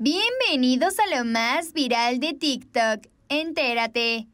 Bienvenidos a lo más viral de TikTok. Entérate.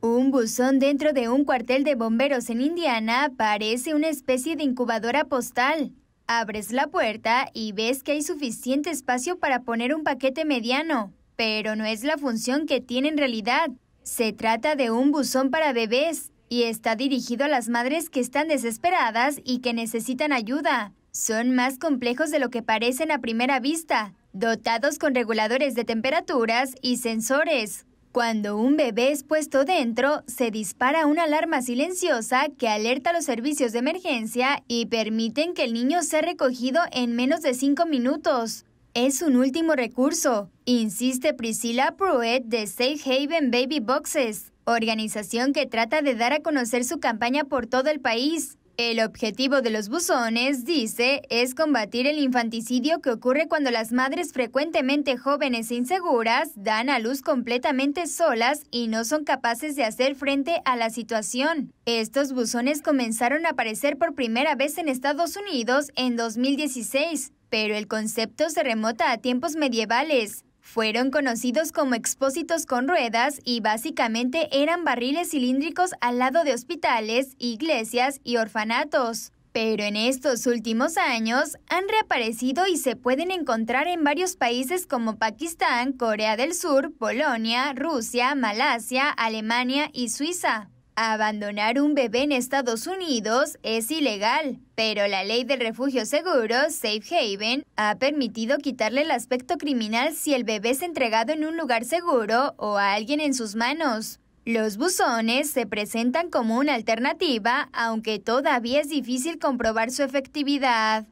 Un buzón dentro de un cuartel de bomberos en Indiana parece una especie de incubadora postal. Abres la puerta y ves que hay suficiente espacio para poner un paquete mediano, pero no es la función que tiene en realidad. Se trata de un buzón para bebés y está dirigido a las madres que están desesperadas y que necesitan ayuda. Son más complejos de lo que parecen a primera vista, dotados con reguladores de temperaturas y sensores. Cuando un bebé es puesto dentro, se dispara una alarma silenciosa que alerta a los servicios de emergencia y permiten que el niño sea recogido en menos de cinco minutos. Es un último recurso, insiste Priscilla Pruitt de Safe Haven Baby Boxes, organización que trata de dar a conocer su campaña por todo el país. El objetivo de los buzones, dice, es combatir el infanticidio que ocurre cuando las madres frecuentemente jóvenes e inseguras dan a luz completamente solas y no son capaces de hacer frente a la situación. Estos buzones comenzaron a aparecer por primera vez en Estados Unidos en 2016, pero el concepto se remota a tiempos medievales. Fueron conocidos como expósitos con ruedas y básicamente eran barriles cilíndricos al lado de hospitales, iglesias y orfanatos. Pero en estos últimos años han reaparecido y se pueden encontrar en varios países como Pakistán, Corea del Sur, Polonia, Rusia, Malasia, Alemania y Suiza. Abandonar un bebé en Estados Unidos es ilegal, pero la ley del refugio seguro, Safe Haven, ha permitido quitarle el aspecto criminal si el bebé es entregado en un lugar seguro o a alguien en sus manos. Los buzones se presentan como una alternativa, aunque todavía es difícil comprobar su efectividad.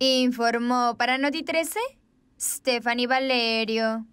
Informó para 13 Stephanie Valerio.